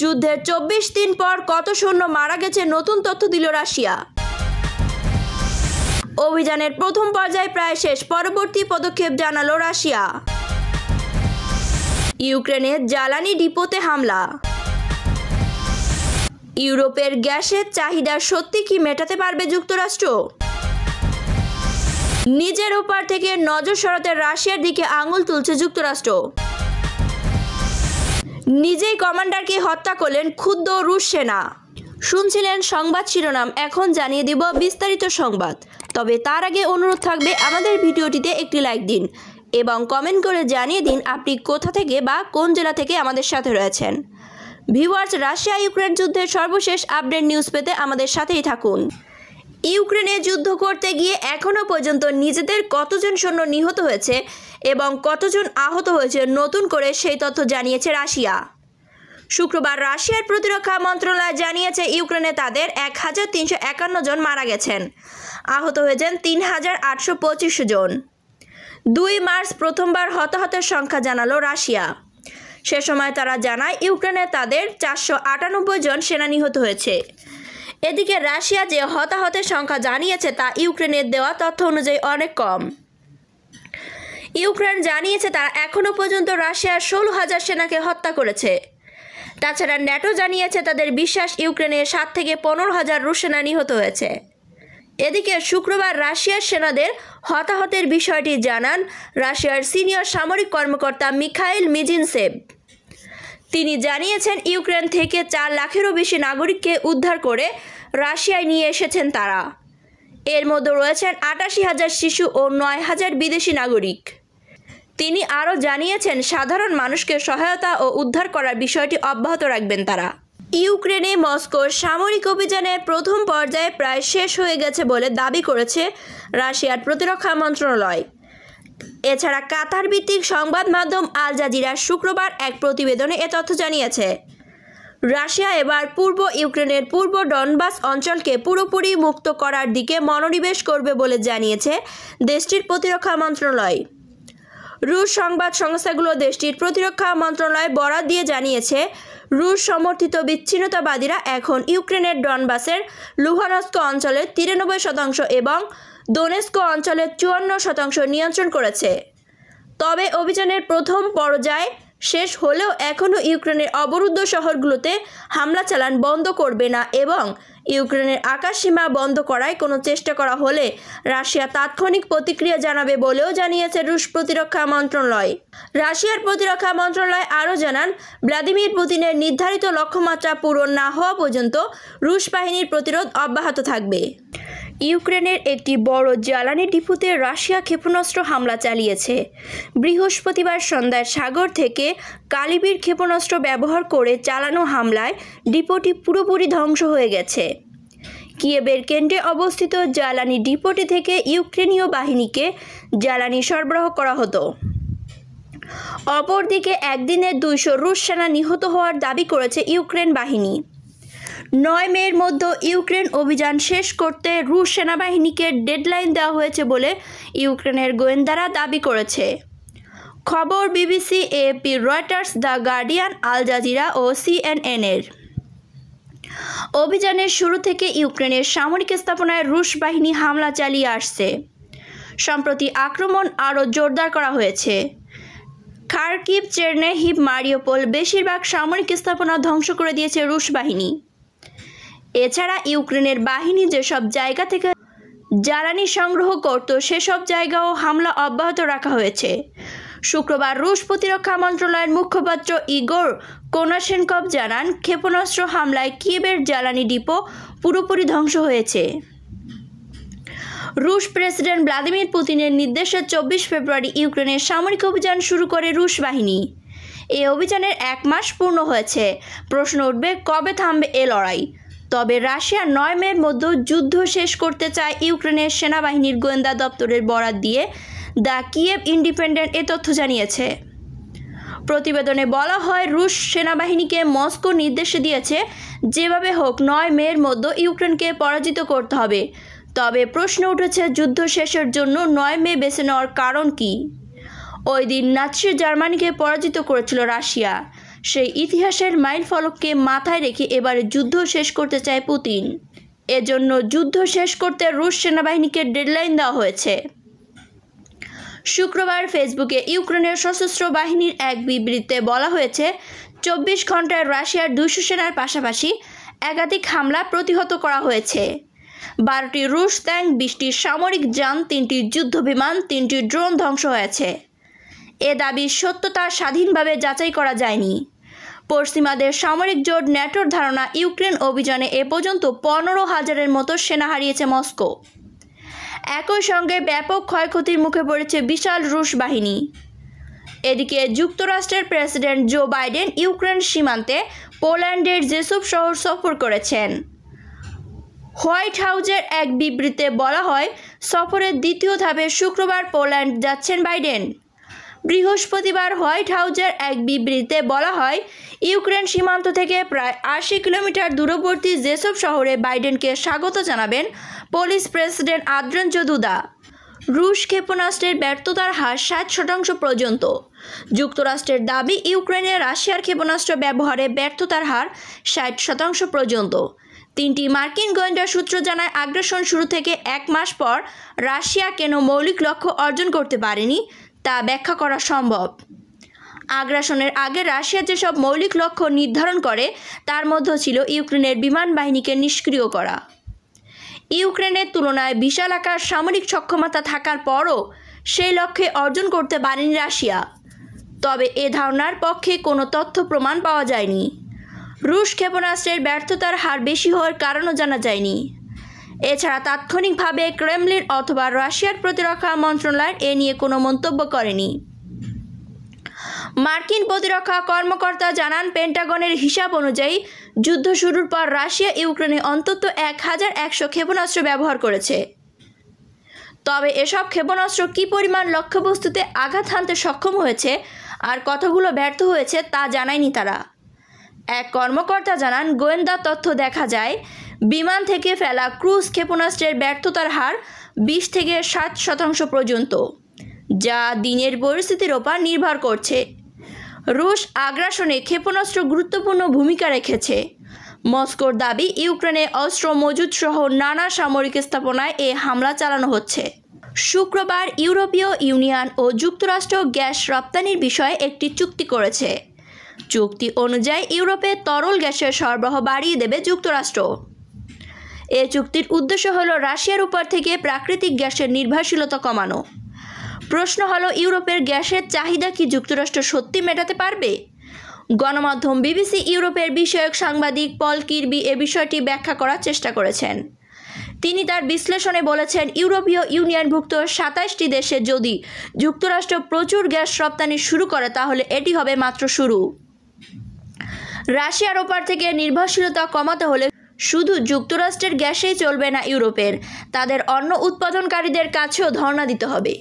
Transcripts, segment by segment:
যুদ্ধের চব্বিশ দিন পর কত সৈন্য মারা গেছে নতুন তথ্য দিল রাশিয়া অভিযানের প্রথম পর্যায়ে প্রায় শেষ পরবর্তী পদক্ষেপ জানালো রাশিয়া ইউক্রেনে জ্বালানি ডিপোতে হামলা ইউরোপের গ্যাসের চাহিদা সত্যি কি মেটাতে পারবে যুক্তরাষ্ট্র নিজের ওপার থেকে নজর সরাতে রাশিয়ার দিকে আঙুল তুলছে যুক্তরাষ্ট্র নিজেই কমান্ডারকে হত্যা করলেন ক্ষুদ্র রুশ সেনা শুনছিলেন সংবাদ শিরোনাম এখন জানিয়ে দিব বিস্তারিত সংবাদ তবে তার আগে অনুরোধ থাকবে আমাদের ভিডিওটিতে একটি লাইক দিন এবং কমেন্ট করে জানিয়ে দিন আপনি কোথা থেকে বা কোন জেলা থেকে আমাদের সাথে রয়েছেন ভিউয়ার্স রাশিয়া ইউক্রেন যুদ্ধের সর্বশেষ আপডেট নিউজ পেতে আমাদের সাথেই থাকুন ইউক্রেনে যুদ্ধ করতে গিয়ে এখনও পর্যন্ত নিজেদের কতজন সৈন্য নিহত হয়েছে এবং কতজন আহত হয়েছে নতুন করে সেই তথ্য জানিয়েছে রাশিয়া শুক্রবার রাশিয়ার প্রতিরক্ষা মন্ত্রণালয় জানিয়েছে ইউক্রেনে তাদের এক হাজার তিনশো একান্ন জন মারা গেছেন আহত হয়েছেন তিন হাজার আটশো পঁচিশ জন দুই মার্চ প্রথমবার হতাহতের সংখ্যা জানালো রাশিয়া সে সময় তারা জানায় ইউক্রেনে তাদের চারশো আটানব্বই জন সেনা নিহত হয়েছে এদিকে রাশিয়া যে হতাহতের সংখ্যা জানিয়েছে তা ইউক্রেনের দেওয়া তথ্য অনুযায়ী অনেক কম ইউক্রেন জানিয়েছে তারা এখনও পর্যন্ত রাশিয়ার ষোলো হাজার সেনাকে হত্যা করেছে তাছাড়া ন্যাটো জানিয়েছে তাদের বিশ্বাস ইউক্রেনের সাত থেকে পনেরো হাজার রুশ সেনা নিহত হয়েছে এদিকে শুক্রবার রাশিয়ার সেনাদের হতাহতের বিষয়টি জানান রাশিয়ার সিনিয়র সামরিক কর্মকর্তা মিখাইল মিজিনসেভ তিনি জানিয়েছেন ইউক্রেন থেকে চার লাখেরও বেশি নাগরিককে উদ্ধার করে রাশিয়ায় নিয়ে এসেছেন তারা এর মধ্যে রয়েছেন আটাশি হাজার শিশু ও নয় হাজার বিদেশি নাগরিক তিনি আরও জানিয়েছেন সাধারণ মানুষকে সহায়তা ও উদ্ধার করার বিষয়টি অব্যাহত রাখবেন তারা ইউক্রেনে মস্কোর সামরিক অভিযানের প্রথম পর্যায়ে প্রায় শেষ হয়ে গেছে বলে দাবি করেছে রাশিয়ার প্রতিরক্ষা মন্ত্রণালয় এছাড়া কাতার ভিত্তিক সংবাদ মাধ্যম আল জাজিরা শুক্রবার এক প্রতিবেদনে এ তথ্য জানিয়েছে রাশিয়া এবার পূর্ব ইউক্রেনের পূর্ব ডনবাস অঞ্চলকে পুরোপুরি মুক্ত করার দিকে মনোনিবেশ করবে বলে জানিয়েছে দেশটির প্রতিরক্ষা মন্ত্রণালয় রুশ সংবাদ সংস্থাগুলো দেশটির প্রতিরক্ষা মন্ত্রণালয় বরাদ দিয়ে জানিয়েছে রুশ সমর্থিত বিচ্ছিন্নতাবাদীরা এখন ইউক্রেনের ডনবাসের লুহানস্ক অঞ্চলের তিরানব্বই শতাংশ এবং দোনেস্কো অঞ্চলের চুয়ান্ন শতাংশ নিয়ন্ত্রণ করেছে তবে অভিযানের প্রথম পর্যায় শেষ হলেও এখনও ইউক্রেনের অবরুদ্ধ শহরগুলোতে হামলা চালান বন্ধ করবে না এবং ইউক্রেনের আকাশসীমা বন্ধ করায় কোনো চেষ্টা করা হলে রাশিয়া তাৎক্ষণিক প্রতিক্রিয়া জানাবে বলেও জানিয়েছে রুশ প্রতিরক্ষা মন্ত্রণালয় রাশিয়ার প্রতিরক্ষা মন্ত্রণালয় আরও জানান ভ্লাদিমির পুতিনের নির্ধারিত লক্ষ্যমাত্রা পূরণ না হওয়া পর্যন্ত রুশ বাহিনীর প্রতিরোধ অব্যাহত থাকবে ইউক্রেনের একটি বড় জ্বালানি ডিপুতে রাশিয়া ক্ষেপণাস্ত্র হামলা চালিয়েছে বৃহস্পতিবার সন্ধ্যায় সাগর থেকে কালিবির ক্ষেপণাস্ত্র ব্যবহার করে চালানো হামলায় ডিপোটি পুরোপুরি ধ্বংস হয়ে গেছে কিয়েবের কেন্দ্রে অবস্থিত জ্বালানি ডিপোটি থেকে ইউক্রেনীয় বাহিনীকে জ্বালানি সরবরাহ করা হতো অপরদিকে একদিনে দুইশো রুশ সেনা নিহত হওয়ার দাবি করেছে ইউক্রেন বাহিনী নয় মের মধ্যে ইউক্রেন অভিযান শেষ করতে রুশ সেনাবাহিনীকে ডেডলাইন দেওয়া হয়েছে বলে ইউক্রেনের গোয়েন্দারা দাবি করেছে খবর BBC AP Reuters the Guardian Al Jazeera ও সিএনএনের অভিযানের শুরু থেকে ইউক্রেনের সামরিক স্থাপনায় রুশ বাহিনী হামলা চালিয়ে আসছে সম্প্রতি আক্রমণ আরও জোরদার করা হয়েছে খার্কিভ হিপ মারিওপোল বেশিরভাগ সামরিক স্থাপনা ধ্বংস করে দিয়েছে রুশ বাহিনী এছাড়া ইউক্রেনের বাহিনী যেসব জায়গা থেকে জ্বালানি সংগ্রহ করত সেসব জায়গাও হামলা অব্যাহত রাখা হয়েছে শুক্রবার রুশ প্রতিরক্ষা মন্ত্রণালয়ের মুখপাত্র ইগোর কোনাসেনকপ জানান ক্ষেপণাস্ত্র হামলায় কিয়েবের জ্বালানি ডিপো পুরোপুরি ধ্বংস হয়েছে রুশ প্রেসিডেন্ট ভ্লাদিমির পুতিনের নির্দেশে চব্বিশ ফেব্রুয়ারি ইউক্রেনের সামরিক অভিযান শুরু করে রুশ বাহিনী এই অভিযানের এক মাস পূর্ণ হয়েছে প্রশ্ন উঠবে কবে থামবে এ লড়াই তবে রাশিয়া নয় মের মধ্যে যুদ্ধ শেষ করতে চায় ইউক্রেনের সেনাবাহিনীর গোয়েন্দা দপ্তরের বরাত দিয়ে দ্য কিয়েভ ইন্ডিপেন্ডেন্ট এ তথ্য জানিয়েছে প্রতিবেদনে বলা হয় রুশ সেনাবাহিনীকে মস্কো নির্দেশ দিয়েছে যেভাবে হোক নয় মের মধ্যে ইউক্রেনকে পরাজিত করতে হবে তবে প্রশ্ন উঠেছে যুদ্ধ শেষের জন্য নয় মে বেছে নেওয়ার কারণ কী ওই দিন নাৎসি জার্মানিকে পরাজিত করেছিল রাশিয়া সেই ইতিহাসের মাইল ফলককে মাথায় রেখে এবারে যুদ্ধ শেষ করতে চায় পুতিন এজন্য যুদ্ধ শেষ করতে রুশ সেনাবাহিনীকে ডেডলাইন দেওয়া হয়েছে শুক্রবার ফেসবুকে ইউক্রেনের সশস্ত্র বাহিনীর এক বিবৃতিতে বলা হয়েছে চব্বিশ ঘন্টায় রাশিয়ার দুশো সেনার পাশাপাশি একাধিক হামলা প্রতিহত করা হয়েছে বারোটি রুশ ট্যাঙ্ক বিশটি সামরিক যান তিনটি যুদ্ধবিমান তিনটি ড্রোন ধ্বংস হয়েছে এ দাবি সত্যতা স্বাধীনভাবে যাচাই করা যায়নি পশ্চিমাদের সামরিক জোট ন্যাটোর ধারণা ইউক্রেন অভিযানে এ পর্যন্ত পনেরো হাজারের মতো সেনা হারিয়েছে মস্কো একই সঙ্গে ব্যাপক ক্ষয়ক্ষতির মুখে পড়েছে বিশাল রুশ বাহিনী এদিকে যুক্তরাষ্ট্রের প্রেসিডেন্ট জো বাইডেন ইউক্রেন সীমান্তে পোল্যান্ডের যেসব শহর সফর করেছেন হোয়াইট হাউজের এক বিবৃতিতে বলা হয় সফরের দ্বিতীয় ধাপে শুক্রবার পোল্যান্ড যাচ্ছেন বাইডেন বৃহস্পতিবার হোয়াইট হাউজের এক বিবৃতিতে বলা হয় ইউক্রেন সীমান্ত থেকে প্রায় আশি কিলোমিটার দূরবর্তী যেসব শহরে বাইডেনকে স্বাগত জানাবেন পোলিশ প্রেসিডেন্ট আদ্রেন জদুদা রুশ ক্ষেপণাস্ত্রের ব্যর্থতার হার ষাট শতাংশ পর্যন্ত যুক্তরাষ্ট্রের দাবি ইউক্রেনে রাশিয়ার ক্ষেপণাস্ত্র ব্যবহারে ব্যর্থতার হার ষাট শতাংশ পর্যন্ত তিনটি মার্কিন গোয়েন্দা সূত্র জানায় আগ্রাসন শুরু থেকে এক মাস পর রাশিয়া কেন মৌলিক লক্ষ্য অর্জন করতে পারেনি তা ব্যাখ্যা করা সম্ভব আগ্রাসনের আগে রাশিয়া যেসব মৌলিক লক্ষ্য নির্ধারণ করে তার মধ্যে ছিল ইউক্রেনের বিমান বাহিনীকে নিষ্ক্রিয় করা ইউক্রেনের তুলনায় বিশাল আকার সামরিক সক্ষমতা থাকার পরও সেই লক্ষ্যে অর্জন করতে পারেনি রাশিয়া তবে এ ধারণার পক্ষে কোনো তথ্য প্রমাণ পাওয়া যায়নি রুশ ক্ষেপণাস্ত্রের ব্যর্থতার হার বেশি হওয়ার কারণও জানা যায়নি এছাড়া তাৎক্ষণিকভাবে ক্রেমলিন অথবা রাশিয়ার প্রতিরক্ষা মন্ত্রণালয় এ নিয়ে কোনো মন্তব্য করেনি মার্কিন প্রতিরক্ষা কর্মকর্তা জানান পেন্টাগনের হিসাব অনুযায়ী যুদ্ধ শুরুর পর রাশিয়া ইউক্রেনে অন্তত এক হাজার একশো ক্ষেপণাস্ত্র ব্যবহার করেছে তবে এসব ক্ষেপণাস্ত্র কী পরিমাণ লক্ষ্যবস্তুতে আঘাত হানতে সক্ষম হয়েছে আর কতগুলো ব্যর্থ হয়েছে তা জানায়নি তারা এক কর্মকর্তা জানান গোয়েন্দা তথ্য দেখা যায় বিমান থেকে ফেলা ক্রুজ ক্ষেপণাস্ত্রের ব্যর্থতার হার বিশ থেকে সাত শতাংশ পর্যন্ত যা দিনের পরিস্থিতির ওপর নির্ভর করছে রুশ আগ্রাসনে ক্ষেপণাস্ত্র গুরুত্বপূর্ণ ভূমিকা রেখেছে মস্কোর দাবি ইউক্রেনে অস্ত্র মজুদ সহ নানা সামরিক স্থাপনায় এ হামলা চালানো হচ্ছে শুক্রবার ইউরোপীয় ইউনিয়ন ও যুক্তরাষ্ট্র গ্যাস রপ্তানির বিষয়ে একটি চুক্তি করেছে চুক্তি অনুযায়ী ইউরোপে তরল গ্যাসের সরবরাহ বাড়িয়ে দেবে যুক্তরাষ্ট্র এ চুক্তির উদ্দেশ্য হল রাশিয়ার উপর থেকে প্রাকৃতিক গ্যাসের নির্ভরশীলতা কমানো প্রশ্ন হলো ইউরোপের গ্যাসের চাহিদা কি যুক্তরাষ্ট্র সত্যি মেটাতে পারবে গণমাধ্যম বিবিসি ইউরোপের বিষয়ক সাংবাদিক পল কিরবি এ বিষয়টি ব্যাখ্যা করার চেষ্টা করেছেন তিনি তার বিশ্লেষণে বলেছেন ইউরোপীয় ইউনিয়নভুক্ত সাতাইশটি দেশে যদি যুক্তরাষ্ট্র প্রচুর গ্যাস রপ্তানি শুরু করে তাহলে এটি হবে মাত্র শুরু রাশিয়ার ওপার থেকে নির্ভরশীলতা কমাতে হলে শুধু যুক্তরাষ্ট্রের গ্যাসেই চলবে না ইউরোপের তাদের অন্য উৎপাদনকারীদের কাছেও ধর্ণা দিতে হবে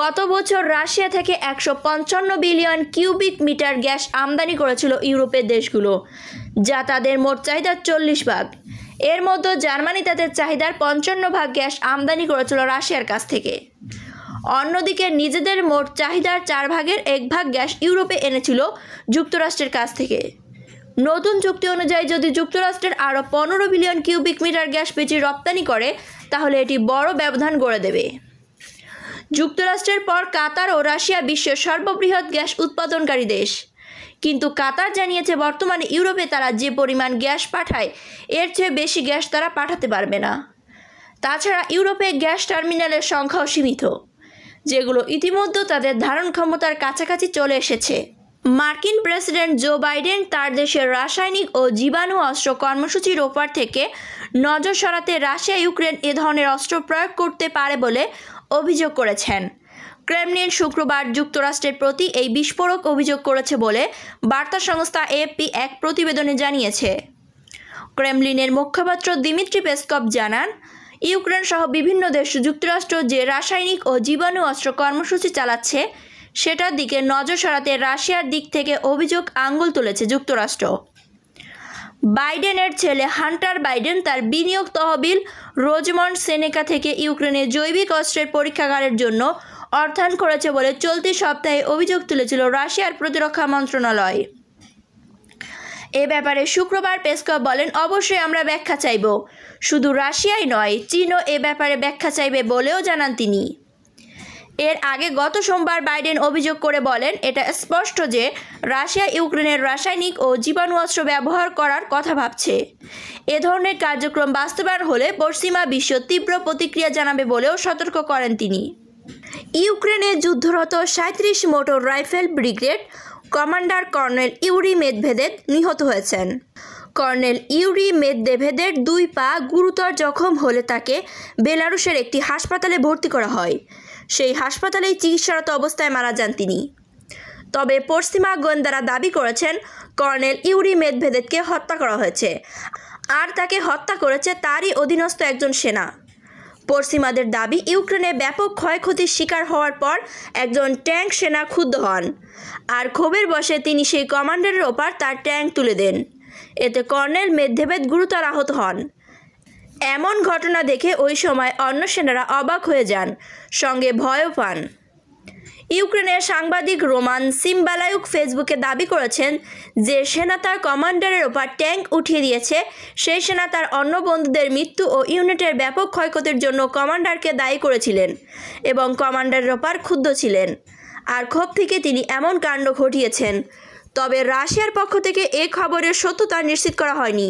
গত বছর রাশিয়া থেকে একশো পঞ্চান্ন বিলিয়ন কিউবিক মিটার গ্যাস আমদানি করেছিল ইউরোপের দেশগুলো যা তাদের মোট চাহিদার চল্লিশ ভাগ এর মধ্যে জার্মানি তাদের চাহিদার পঞ্চান্ন ভাগ গ্যাস আমদানি করেছিল রাশিয়ার কাছ থেকে অন্যদিকে নিজেদের মোট চাহিদার চার ভাগের এক ভাগ গ্যাস ইউরোপে এনেছিল যুক্তরাষ্ট্রের কাছ থেকে নতুন চুক্তি অনুযায়ী যদি যুক্তরাষ্ট্রের আরও পনেরো বিলিয়ন কিউবিক মিটার গ্যাস পেঁচি রপ্তানি করে তাহলে এটি বড় ব্যবধান গড়ে দেবে যুক্তরাষ্ট্রের পর কাতার ও রাশিয়া বিশ্বের সর্ববৃহৎ গ্যাস উৎপাদনকারী দেশ কিন্তু কাতার জানিয়েছে বর্তমানে ইউরোপে তারা যে পরিমাণ গ্যাস পাঠায় এর চেয়ে বেশি গ্যাস তারা পাঠাতে পারবে না তাছাড়া ইউরোপে গ্যাস টার্মিনালের সংখ্যাও সীমিত যেগুলো ইতিমধ্যে তাদের ধারণ ক্ষমতার কাছাকাছি চলে এসেছে মার্কিন প্রেসিডেন্ট জো বাইডেন তার দেশের রাসায়নিক ও জীবাণু অস্ত্র কর্মসূচির ওপর থেকে নজর সরাতে রাশিয়া ইউক্রেন এ ধরনের অস্ত্র প্রয়োগ করতে পারে বলে অভিযোগ করেছেন ক্রেমলিন শুক্রবার যুক্তরাষ্ট্রের প্রতি এই বিস্ফোরক অভিযোগ করেছে বলে বার্তা সংস্থা এপি এক প্রতিবেদনে জানিয়েছে ক্রেমলিনের মুখপাত্র দিমিত্রি পেসকপ জানান ইউক্রেন সহ বিভিন্ন দেশ যুক্তরাষ্ট্র যে রাসায়নিক ও জীবাণু অস্ত্র কর্মসূচি চালাচ্ছে সেটার দিকে নজর সরাতে রাশিয়ার দিক থেকে অভিযোগ আঙ্গুল তুলেছে যুক্তরাষ্ট্র বাইডেনের ছেলে হান্টার বাইডেন তার বিনিয়োগ তহবিল রোজমন্ড সেনেকা থেকে ইউক্রেনে জৈবিক অস্ত্রের পরীক্ষাগারের জন্য অর্থায়ন করেছে বলে চলতি সপ্তাহে অভিযোগ তুলেছিল রাশিয়ার প্রতিরক্ষা মন্ত্রণালয় এ ব্যাপারে শুক্রবার পেসকভ বলেন অবশ্যই আমরা ব্যাখ্যা চাইব শুধু রাশিয়াই নয় চীনও এ ব্যাপারে ব্যাখ্যা চাইবে বলেও জানান তিনি এর আগে গত সোমবার বাইডেন অভিযোগ করে বলেন এটা স্পষ্ট যে রাশিয়া ইউক্রেনের রাসায়নিক ও জীবাণু অস্ত্র ব্যবহার করার কথা ভাবছে এ ধরনের কার্যক্রম বাস্তবায়ন হলে পশ্চিমা বিশ্ব তীব্র প্রতিক্রিয়া জানাবে বলেও সতর্ক করেন তিনি ইউক্রেনে যুদ্ধরত সাঁত্রিশ motor rifle brigade commander colonel Yuri Medvedev নিহত হয়েছেন কর্নেল ইউরি মেদদেভেদের দুই পা গুরুতর জখম হলে তাকে বেলারুশের একটি হাসপাতালে ভর্তি করা হয় সেই হাসপাতালেই চিকিৎসারত অবস্থায় মারা যান তিনি তবে পশ্চিমা গোয়েন্দারা দাবি করেছেন কর্নেল ইউরি মেদভেদেদকে হত্যা করা হয়েছে আর তাকে হত্যা করেছে তারই অধীনস্থ একজন সেনা পশ্চিমাদের দাবি ইউক্রেনে ব্যাপক ক্ষয়ক্ষতির শিকার হওয়ার পর একজন ট্যাঙ্ক সেনা ক্ষুব্ধ হন আর ক্ষোভের বসে তিনি সেই কমান্ডারের ওপার তার ট্যাঙ্ক তুলে দেন এতে কর্নেল মেদভেদ গুরুতর আহত হন এমন ঘটনা দেখে ওই সময় অন্য সেনারা অবাক হয়ে যান সঙ্গে ভয়ও পান ইউক্রেনের সাংবাদিক রোমান সিম্বালায়ুক ফেসবুকে দাবি করেছেন যে সেনা তার কমান্ডারের ওপর ট্যাঙ্ক উঠিয়ে দিয়েছে সেই সেনা তার অন্য বন্ধুদের মৃত্যু ও ইউনিটের ব্যাপক ক্ষয়ক্ষতির জন্য কমান্ডারকে দায়ী করেছিলেন এবং কমান্ডারের ওপর ক্ষুব্ধ ছিলেন আর ক্ষোভ থেকে তিনি এমন কাণ্ড ঘটিয়েছেন তবে রাশিয়ার পক্ষ থেকে এ খবরের সত্যতা নিশ্চিত করা হয়নি